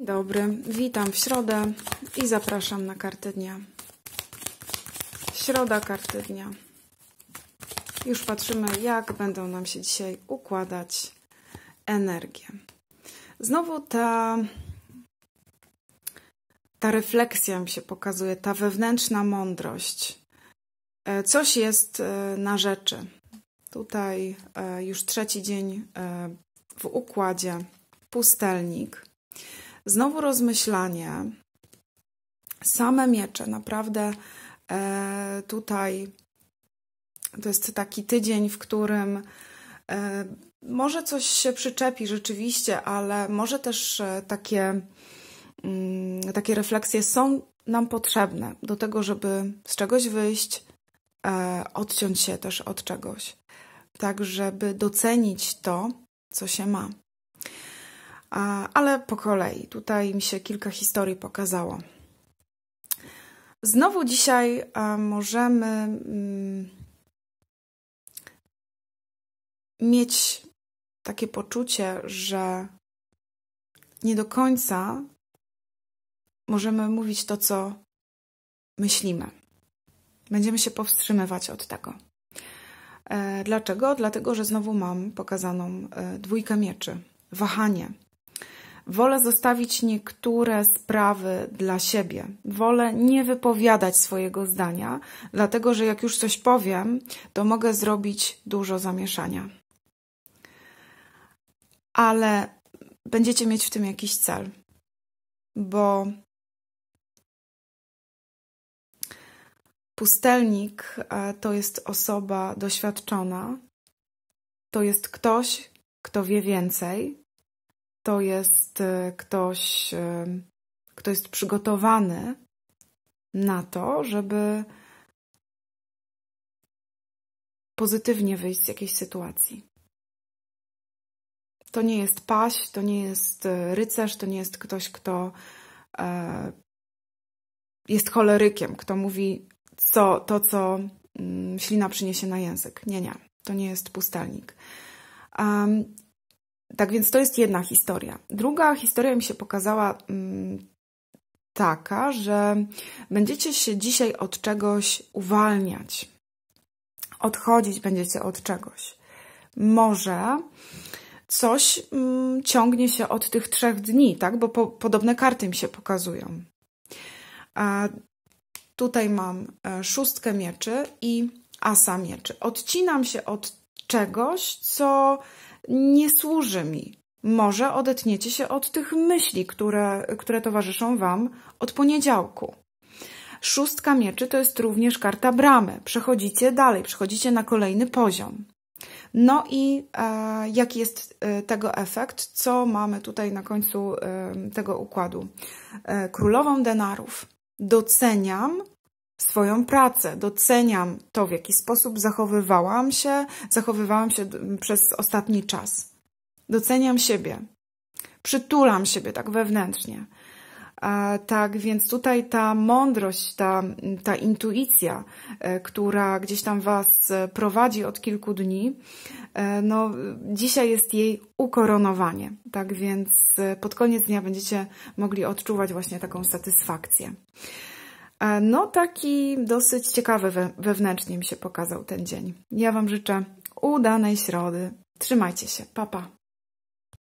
Dobry, witam w środę i zapraszam na kartę dnia. Środa, karty dnia. Już patrzymy, jak będą nam się dzisiaj układać energie. Znowu ta, ta refleksja mi się pokazuje, ta wewnętrzna mądrość. E, coś jest e, na rzeczy. Tutaj e, już trzeci dzień w układzie pustelnik. Znowu rozmyślanie. Same miecze, naprawdę e, tutaj to jest taki tydzień, w którym e, może coś się przyczepi rzeczywiście, ale może też e, takie, mm, takie refleksje są nam potrzebne do tego, żeby z czegoś wyjść, e, odciąć się też od czegoś, tak żeby docenić to, co się ma ale po kolei. Tutaj mi się kilka historii pokazało. Znowu dzisiaj możemy mm, mieć takie poczucie, że nie do końca możemy mówić to, co myślimy. Będziemy się powstrzymywać od tego. E, dlaczego? Dlatego, że znowu mam pokazaną e, dwójkę mieczy, wahanie, Wolę zostawić niektóre sprawy dla siebie. Wolę nie wypowiadać swojego zdania, dlatego że jak już coś powiem, to mogę zrobić dużo zamieszania. Ale będziecie mieć w tym jakiś cel, bo pustelnik e, to jest osoba doświadczona, to jest ktoś, kto wie więcej, to jest e, ktoś, e, kto jest przygotowany na to, żeby pozytywnie wyjść z jakiejś sytuacji. To nie jest paś, to nie jest e, rycerz, to nie jest ktoś, kto jest cholerykiem, kto mówi co, to, co mm, ślina przyniesie na język. Nie, nie, to nie jest pustelnik. Tak więc to jest jedna historia. Druga historia mi się pokazała mm, taka, że będziecie się dzisiaj od czegoś uwalniać. Odchodzić będziecie od czegoś. Może coś mm, ciągnie się od tych trzech dni, tak? Bo po, podobne karty mi się pokazują. A tutaj mam e, szóstkę mieczy i asa mieczy. Odcinam się od czegoś, co nie służy mi. Może odetniecie się od tych myśli, które, które towarzyszą Wam od poniedziałku. Szóstka mieczy to jest również karta bramy. Przechodzicie dalej, przechodzicie na kolejny poziom. No i e, jaki jest e, tego efekt? Co mamy tutaj na końcu e, tego układu? E, królową denarów. Doceniam swoją pracę, doceniam to, w jaki sposób zachowywałam się, zachowywałam się mm, przez ostatni czas. Doceniam siebie, przytulam siebie tak wewnętrznie. Tak więc tutaj ta mądrość, ta, ta intuicja, e, która gdzieś tam Was e, prowadzi od kilku dni, e, no dzisiaj jest jej ukoronowanie. Tak więc pod koniec dnia będziecie mogli odczuwać właśnie taką satysfakcję. E, no, taki dosyć ciekawy we, wewnętrznie mi się pokazał ten dzień. Ja Wam życzę udanej środy. Trzymajcie się. Pa, pa.